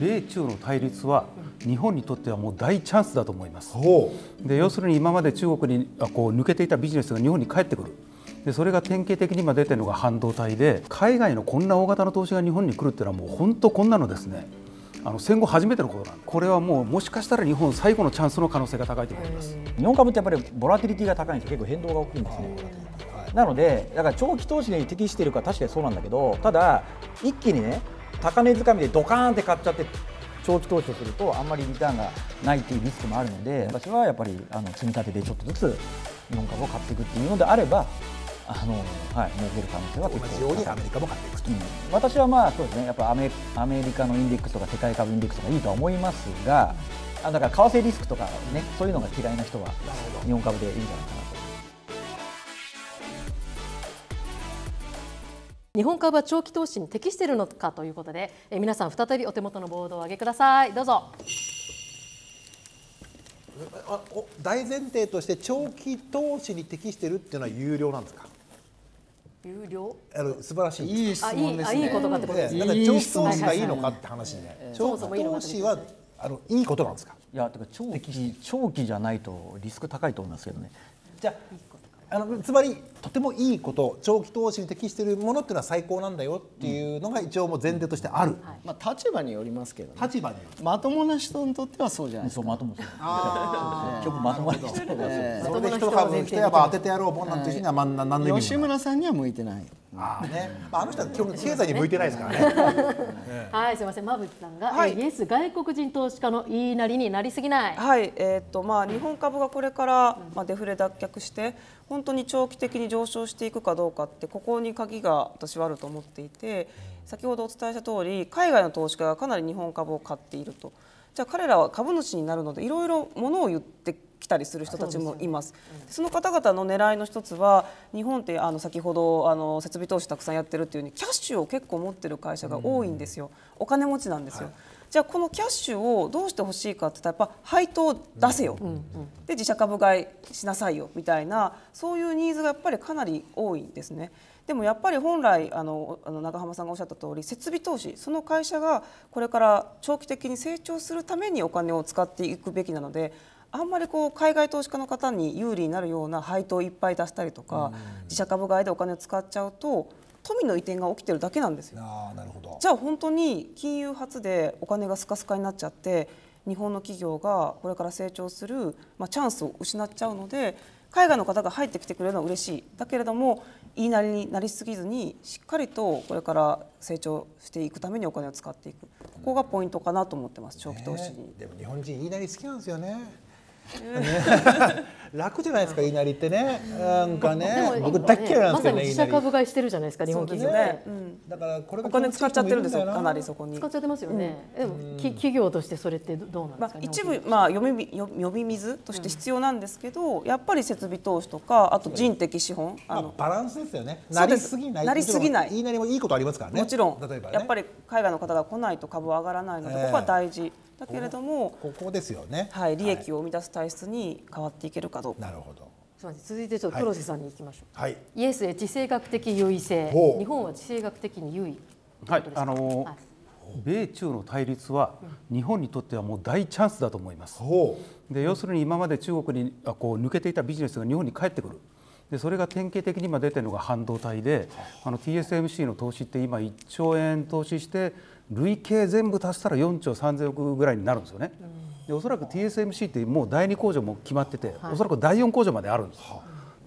米中の対立は日本にとってはもう大チャンスだと思います。で要するに今まで中国にこう抜けていたビジネスが日本に帰ってくる。でそれが典型的に今出てるのが半導体で海外のこんな大型の投資が日本に来るっていうのはもう本当こんなのですねあの戦後初めてのことなんでこれはもうもしかしたら日本最後のチャンスの可能性が高いと思います日本株ってやっぱりボラティリティが高いんで結構変動が大きいんですねなのでだから長期投資に適しているか確かにそうなんだけどただ一気にね高値掴みでドカーンって買っちゃって長期投資をするとあんまりリターンがないというリスクもあるので私はやっぱりあの積み立てでちょっとずつ日本株を買っていくっていうのであればあのはい、儲ける可能性は結構同じようにアメリカも買っていくと、うん、私はまあそうですねやっぱアメアメリカのインデックスとか世界株インデックスとかいいとは思いますが、あだから為替リスクとかねそういうのが嫌いな人は日本株でいいんじゃないかな日本株は長期投資に適しているのかということで、えー、皆さん再びお手元のボードを上げくださいどうぞ大前提として長期投資に適しているっていうのは有料なんですか有料あの素晴らしいいい質問ですねいいことかってことですね、長期投資がいいのかって話で、ね、長期投資はあのいいことなんですかいやてか長期長期じゃないとリスク高いと思いますけどねじゃあのつまりとてもいいこと長期投資に適しているものっていうのは最高なんだよっていうのが一応も前提としてある、うんはい、まあ、立場によりますけど、ね、立場にまともな人にとってはそうじゃないですかまともな人まともな人それで一株にしてやっぱ当ててやろうもんなんていうふうには、ま、何の意味も吉村さんには向いてないあね、まああの人は基本経済に向いてないですからね。はい、すみません、馬渕さんが、はい、イエス外国人投資家の言いなりになりすぎない。はい、えっ、とまあ日本株がこれからまあデフレ脱却して本当に長期的に上昇していくかどうかってここに鍵が私はあると思っていて、先ほどお伝えした通り海外の投資家がかなり日本株を買っていると。じゃあ彼らは株主になるのでいろいろものを言って来たりする人たちもいます。その方々の狙いの一つは日本ってあの先ほどあの設備投資たくさんやってるっていうにキャッシュを結構持ってる会社が多いんですよ。お金持ちなんですよ。はいじゃあこのキャッシュをどうしてほしいかって言ったらやっぱ配当出せよ、うんうん、で自社株買いしなさいよみたいなそういうニーズがやっぱりかなり多いんですね。でもやっぱり本来あのあの長濱さんがおっしゃった通り設備投資その会社がこれから長期的に成長するためにお金を使っていくべきなのであんまりこう海外投資家の方に有利になるような配当をいっぱい出したりとか、自社株買いでお金を使っちゃうと富の移転が起きてるだけなんですよなるほどじゃあ本当に金融発でお金がスカスカになっちゃって日本の企業がこれから成長する、まあ、チャンスを失っちゃうので海外の方が入ってきてくれるのは嬉しいだけれども言いなりになりすぎずにしっかりとこれから成長していくためにお金を使っていくここがポイントかなと思ってます長期投資に、ね、でも日本人言いなり好きなんですよね 楽じゃないですか、いなりってね、なんかね、僕大嫌いなんですね。自社株買いしてるじゃないですか、日本企業ね。だからこれお金使っちゃってるんですよ、かなりそこに。使っちゃってますよね。企業としてそれってどうなんですか。一部まあ呼び読み水として必要なんですけど、やっぱり設備投資とかあと人的資本、あのバランスですよね。なりすぎない。なりすぎない。いいなりもいいことありますからね。もちろん。やっぱり海外の方が来ないと株は上がらないので、ここは大事。だけれどもここですよね、はい、利益を生み出す体質に変わっていけるかどうか。なるほど続いてちょっと黒瀬さんに行きましょう、はい、イエスへ地政学的優位性日本は地政学的に優位はいあのー、米中の対立は日本にとってはもう大チャンスだと思います。で要するに今まで中国にこう抜けていたビジネスが日本に帰ってくる。でそれが典型的に今出てるのが半導体であの TSMC の投資って今1兆円投資して累計全部足したら4兆3000億ぐらいになるんですよね。でおそらく TSMC ってもう第2工場も決まってて、おそらく第4工場まであるんです。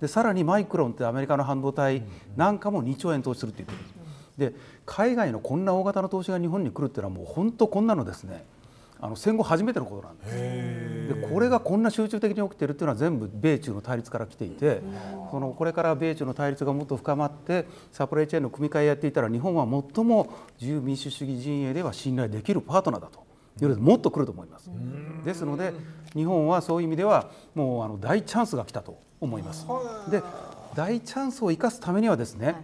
でさらにマイクロンってアメリカの半導体なんかも2兆円投資するって言ってるんです。で海外のこんな大型の投資が日本に来るっていうのはもう本当こんなのですねあの戦後初めてのことなんですでこれがこんな集中的に起きてるっていうのは全部米中の対立から来ていてそのこれから米中の対立がもっと深まってサプライチェーンの組み替えやっていたら日本は最も自由民主主義陣営では信頼できるパートナーだと。もっと来ると思います。ですので日本はそういう意味ではもうあの大チャンスが来たと思います。で大チャンスを生かすためにはですね、はい、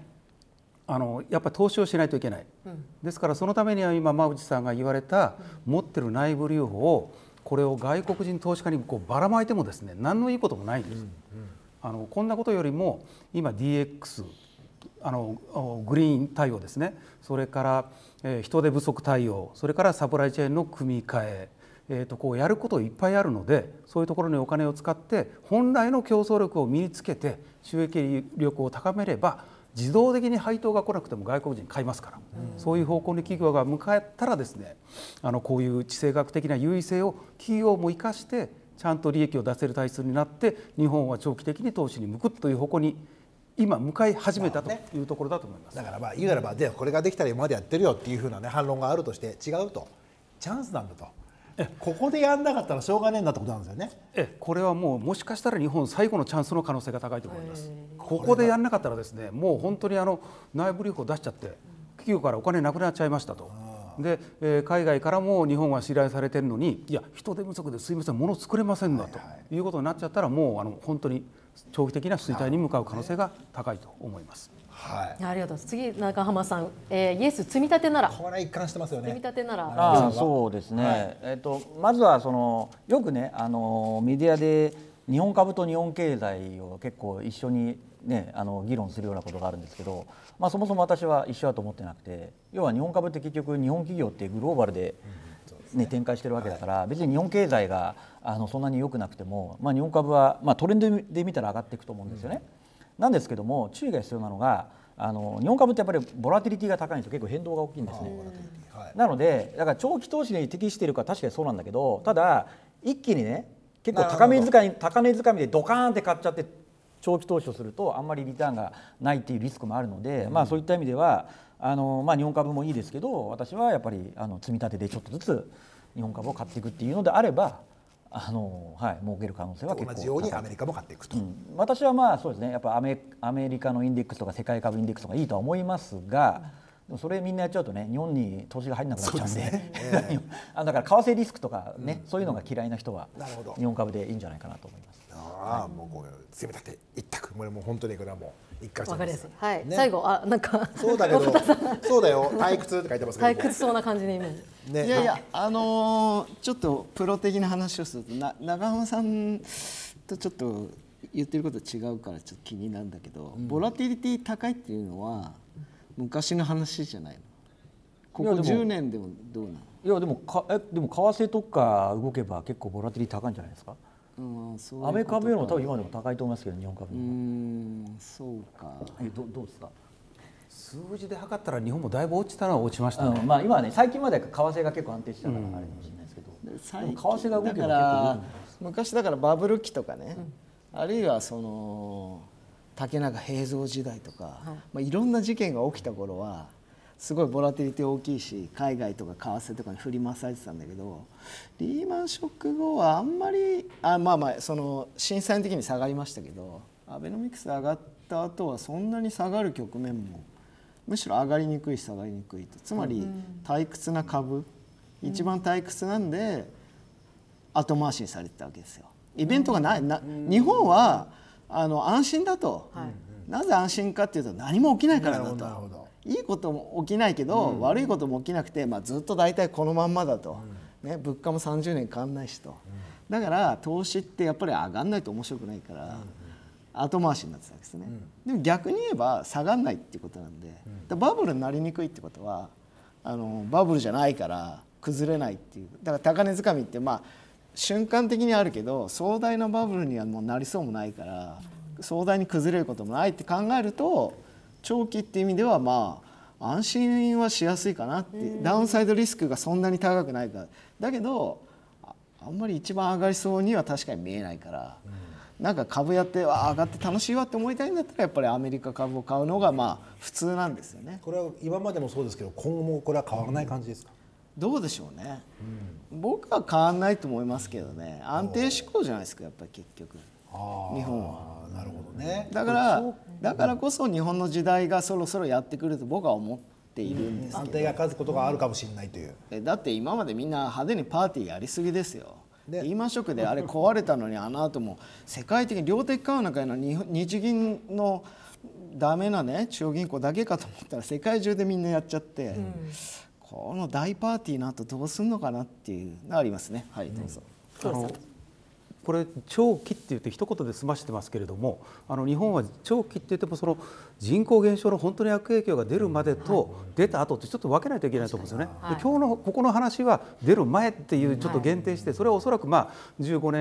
あのやっぱり投資をしないといけない、うん、ですからそのためには今馬淵さんが言われた最ってる内部留保をこれを外国人投資家にこうばらまいてもですね何のいいこともないんです。うんうん、あのこんなことよりも今 DX あのグリーン対応ですねそれから、えー、人手不足対応それからサプライチェーンの組み替ええー、とこうやることいっぱいあるのでそういうところにお金を使って本来の競争力を身につけて収益力を高めれば自動的に配当が来なくても外国人買いますから、うん、そういう方向に企業が向かったらですねあのこういう地政学的な優位性を企業も生かしてちゃんと利益を出せる体質になって日本は長期的に投資に向くという方向に今向かい始めたというところだと思います、ね、だからまあ言うならばでこれができたら今までやってるよっていうふうな、ね、反論があるとして違うとチャンスなんだと。ここでやんなかったらしょうがねえなってことなんですよねえこれはもうもしかしたら日本最後のチャンスの可能性が高いと思いますここでやんなかったらですねもう本当にあの内部留保出しちゃって企業からお金なくなっちゃいましたと。で、えー、海外からも日本は信頼されてるのにいや人手不足ですいません物作れませんなはいはい、ということになっちゃったらもうあの本当に長期的な衰退に向かう可能性が高いと思います。はい、ありがとうございます次中浜さん、えー、イエス積み立てならこれ一貫してますよね積み立てならあそうですね、はい、えっ、ー、とまずはそのよくねあのメディアで日本株と日本経済を結構一緒にね、あの議論するようなことがあるんですけど、まあ、そもそも私は一緒だと思ってなくて要は日本株って結局日本企業ってグローバルで、ね展開してるわけだから、はい、別に日本経済があのそんなに良くなくても、まあ、日本株は、まあ、トレンドで見たら上がっていくと思うんですよね。うんなんですけども注意が必要なのがあの日本株ってやっぱりボラティリティが高いんですよ結構変動が大きいんですね。はい、なのでだから長期投資に適しているか確かにそうなんだけどただ一気にね結構高値掴み高値掴みでドカーンって買っちゃって長期投資をするとあんまりリターンがないっていうリスクもあるので、うん、まあそういった意味ではあの、まあ、日本株もいいですけど私はやっぱりあの積み立てでちょっとずつ日本株を買っていくっていうのであればあのはい儲ける可能性は結構同じようにアメリカも買っていくと、うん、私はまあそうですねやっぱアメアメリカのインデックスとか世界株インデックスとかいいとは思いますが、うんでもそれみんなやっちゃうとね日本に投資が入らなくなっちゃうんで、ねえー、あだから為替リスクとかね、うん、そういうのが嫌いな人は、うん、日本株でいいんじゃないかなと思います。ああ、はい、もうこう攻めたって一択これもう本当にいくらもう一回わかりやすはい、ね、最後あなんかそうだけどそうだよ退屈って書いてますけど退屈そうな感じでイメージ。ね、いやいやあのー、ちょっとプロ的な話をするとな長濱さんとちょっと言ってること違うからちょっと気になるんだけど、うん、ボラティリティ高いっていうのは。昔の話じゃないのここ10年でもどうなのいやでもかえでも為替とか動けば結構ボラティリ高いんじゃないですかうん、そうアメ株よりも多分今でも高いと思いますけど日本株のうんそうかえどどうですか数字で測ったら日本もだいぶ落ちたのは落ちましたね、うん、まあ、今はね最近まで為替が結構安定したからあれかもしれないですけど、うん、為替が動けば結構昔だからバブル期とかね、うん、あるいはその竹中平蔵時代とか、はいまあ、いろんな事件が起きた頃はすごいボラティリティ大きいし海外とか為替とかに振り回されてたんだけどリーマンショック後はあんまりあまあまあその震災の時に下がりましたけどアベノミクス上がった後はそんなに下がる局面もむしろ上がりにくいし下がりにくいとつまり退屈な株、うん、一番退屈なんで後回しにされてたわけですよ。イベントがない、な日本は、あの安心だと、はい、なぜ安心かっていうと何も起きないからだといいことも起きないけど、うん、悪いことも起きなくて、まあ、ずっと大体このまんまだと、うん、ね、物価も30年変わんないしと、うん、だから投資ってやっぱり上がんないと面白くないから。後回しになってたんですね、でも逆に言えば下がんないっていうことなんで、バブルになりにくいってことはあのバブルじゃないから崩れないっていうだから高値掴みってまあ瞬間的にあるけど壮大なバブルにはもうなりそうもないから壮大に崩れることもないって考えると長期っていう意味ではまあ安心はしやすいかなってダウンサイドリスクがそんなに高くないからだけどあんまり一番上がりそうには確かに見えないから。なんか株やってわ上がって楽しいわって思いたいんだったらやっぱりアメリカ株を買うのがまあ普通なんですよね。これは今までもそうですけど今後もこれは変わらない感じですか。どうでしょうね、うん、僕は変わんないと思いますけどね安定志向じゃないですかやっぱり結局日本はなるほどねだからだからこそ日本の時代がそろそろやってくると僕は思っているんですけど、うん、安定が勝つことがあるかもしれないというだって今までみんな派手にパーティーやりすぎですよで今マであれ壊れたのにあの後も世界的に量的緩和なんかの日銀のダメなね中央銀行だけかと思ったら世界中でみんなやっちゃって、うんこの大パーティーの後どうするのかなっていうのはありますね。はい、どうぞ。あのこれ長期って言って一言で済ましてますけれどもあの日本は長期って言ってもその人口減少の本当に悪影響が出るまでと出た後ってちょっと分けないといけないと思うんですよね。は今日のここの話は出る前っていうちょっと限定してそれはおそらくまあ15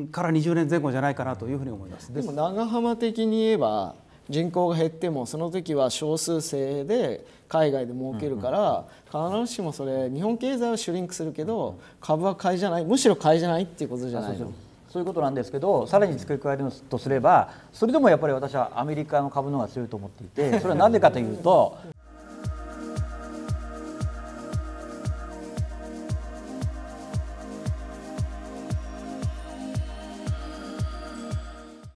年から20年前後じゃないかなというふうに思います。でも長浜的に言えば人口が減ってもその時は少数制で海外で儲けるから必ずしもそれ日本経済はシュリンクするけど株は買いじゃないむしろ買いじゃないっていうことじゃないのそういうことなんですけどさらに付け加えるとすればそれでもやっぱり私はアメリカの株の方が強いと思っていてそれはなでかというと